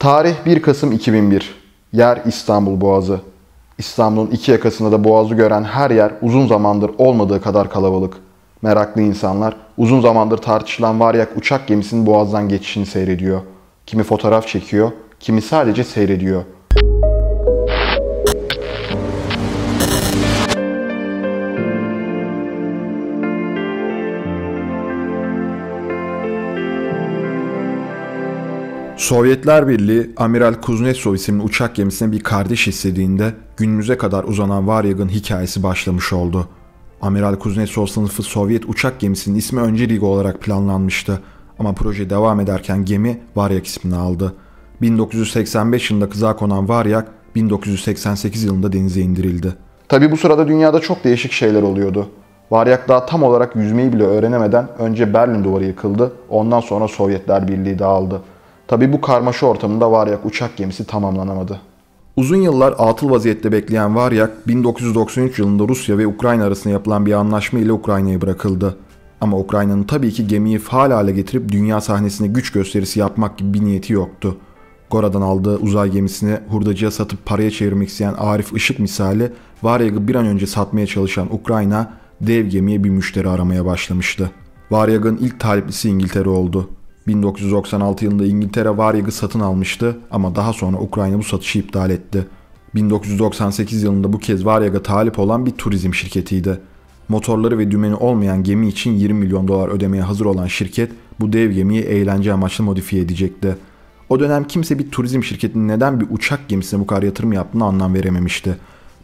Tarih 1 Kasım 2001. Yer İstanbul Boğazı. İstanbul'un iki yakasında da boğazı gören her yer uzun zamandır olmadığı kadar kalabalık. Meraklı insanlar uzun zamandır tartışılan varyak uçak gemisinin boğazdan geçişini seyrediyor. Kimi fotoğraf çekiyor, kimi sadece seyrediyor.'' Sovyetler Birliği, Amiral Kuznetsov isimli uçak gemisine bir kardeş istediğinde günümüze kadar uzanan Varyag'ın hikayesi başlamış oldu. Amiral Kuznetsov sınıfı Sovyet uçak gemisinin ismi önce Riga olarak planlanmıştı ama proje devam ederken gemi Varyak ismini aldı. 1985 yılında kıza konan Varyak 1988 yılında denize indirildi. Tabi bu sırada dünyada çok değişik şeyler oluyordu. Varyak daha tam olarak yüzmeyi bile öğrenemeden önce Berlin duvarı yıkıldı, ondan sonra Sovyetler Birliği dağıldı. Tabi bu karmaşa ortamında Varyak uçak gemisi tamamlanamadı. Uzun yıllar atıl vaziyette bekleyen Varyak 1993 yılında Rusya ve Ukrayna arasında yapılan bir anlaşma ile Ukrayna'ya bırakıldı. Ama Ukrayna'nın tabii ki gemiyi faal hale getirip dünya sahnesine güç gösterisi yapmak gibi bir niyeti yoktu. Gora'dan aldığı uzay gemisini hurdacıya satıp paraya çevirmek isteyen Arif Işık misali Varyag'ı bir an önce satmaya çalışan Ukrayna dev gemiye bir müşteri aramaya başlamıştı. Varyag'ın ilk taliplisi İngiltere oldu. 1996 yılında İngiltere Varyag'ı satın almıştı ama daha sonra Ukrayna bu satışı iptal etti. 1998 yılında bu kez Varyag'a talip olan bir turizm şirketiydi. Motorları ve dümeni olmayan gemi için 20 milyon dolar ödemeye hazır olan şirket bu dev gemiyi eğlence amaçlı modifiye edecekti. O dönem kimse bir turizm şirketinin neden bir uçak gemisine bu kadar yatırım yaptığını anlam verememişti.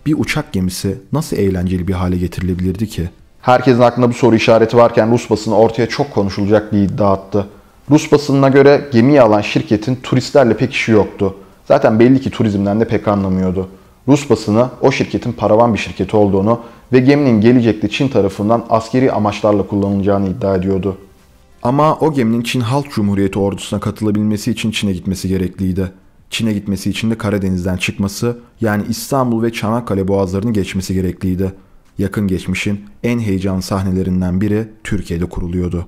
Bir uçak gemisi nasıl eğlenceli bir hale getirilebilirdi ki? Herkesin aklında bu soru işareti varken Rus basını ortaya çok konuşulacak bir iddia attı. Rus basınına göre gemiyi alan şirketin turistlerle pek işi yoktu. Zaten belli ki turizmden de pek anlamıyordu. Rus basını o şirketin paravan bir şirket olduğunu ve geminin gelecekte Çin tarafından askeri amaçlarla kullanılacağını iddia ediyordu. Ama o geminin Çin Halk Cumhuriyeti ordusuna katılabilmesi için Çin'e gitmesi gerekliydi. Çin'e gitmesi için de Karadeniz'den çıkması yani İstanbul ve Çanakkale boğazlarını geçmesi gerekliydi. Yakın geçmişin en heyecanlı sahnelerinden biri Türkiye'de kuruluyordu.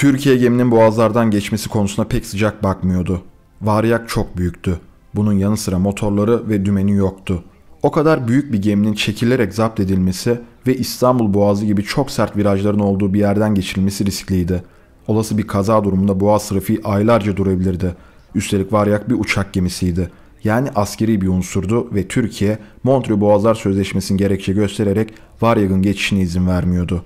Türkiye geminin boğazlardan geçmesi konusuna pek sıcak bakmıyordu. Varyak çok büyüktü. Bunun yanı sıra motorları ve dümeni yoktu. O kadar büyük bir geminin çekilerek zapt edilmesi ve İstanbul Boğazı gibi çok sert virajların olduğu bir yerden geçirilmesi riskliydi. Olası bir kaza durumunda boğaz trafiği aylarca durabilirdi. Üstelik Varyak bir uçak gemisiydi. Yani askeri bir unsurdu ve Türkiye Montreux Boğazlar Sözleşmesi'nin gerekçe göstererek Varyak'ın geçişine izin vermiyordu.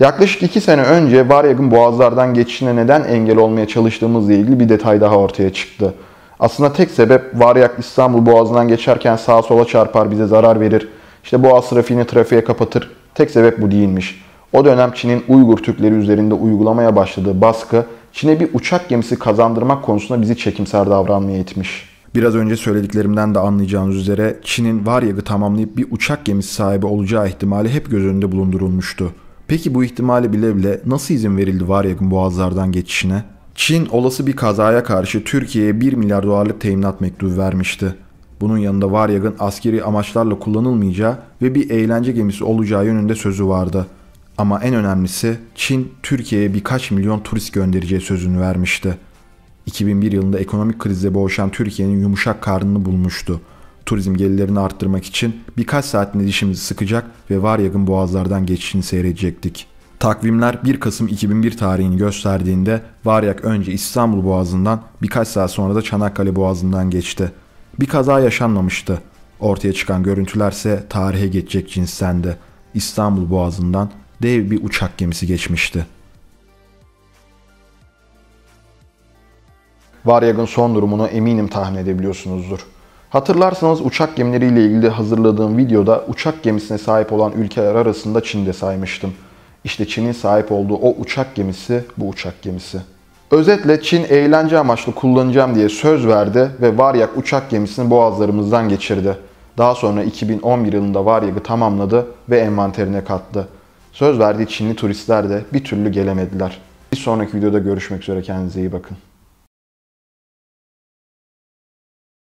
Yaklaşık iki sene önce Baryag'ın boğazlardan geçişine neden engel olmaya çalıştığımızla ilgili bir detay daha ortaya çıktı. Aslında tek sebep Varyak İstanbul boğazından geçerken sağa sola çarpar bize zarar verir. İşte boğaz trafiğini trafiğe kapatır. Tek sebep bu değilmiş. O dönem Çin'in Uygur Türkleri üzerinde uygulamaya başladığı baskı Çin'e bir uçak gemisi kazandırmak konusunda bizi çekimser davranmaya itmiş. Biraz önce söylediklerimden de anlayacağınız üzere Çin'in Varyag'ı tamamlayıp bir uçak gemisi sahibi olacağı ihtimali hep göz önünde bulundurulmuştu. Peki bu ihtimali bile bile nasıl izin verildi Varyak'ın boğazlardan geçişine? Çin olası bir kazaya karşı Türkiye'ye 1 milyar dolarlık teminat mektubu vermişti. Bunun yanında Varyak'ın askeri amaçlarla kullanılmayacağı ve bir eğlence gemisi olacağı yönünde sözü vardı. Ama en önemlisi Çin Türkiye'ye birkaç milyon turist göndereceği sözünü vermişti. 2001 yılında ekonomik krizle boğuşan Türkiye'nin yumuşak karnını bulmuştu turizm gelirlerini arttırmak için birkaç saatinde dişimizi sıkacak ve var yakın boğazlardan geçişini seyredecektik. Takvimler 1 Kasım 2001 tarihini gösterdiğinde Varyak önce İstanbul Boğazı'ndan birkaç saat sonra da Çanakkale Boğazı'ndan geçti. Bir kaza yaşanmamıştı. Ortaya çıkan görüntülerse tarihe geçecek cinstendi. İstanbul Boğazı'ndan dev bir uçak gemisi geçmişti. Varyak'ın son durumunu eminim tahmin edebiliyorsunuzdur. Hatırlarsanız uçak gemileriyle ilgili hazırladığım videoda uçak gemisine sahip olan ülkeler arasında de saymıştım. İşte Çin'in sahip olduğu o uçak gemisi bu uçak gemisi. Özetle Çin eğlence amaçlı kullanacağım diye söz verdi ve Varyak uçak gemisini boğazlarımızdan geçirdi. Daha sonra 2011 yılında Varyak'ı tamamladı ve envanterine kattı. Söz verdiği Çinli turistler de bir türlü gelemediler. Bir sonraki videoda görüşmek üzere kendinize iyi bakın.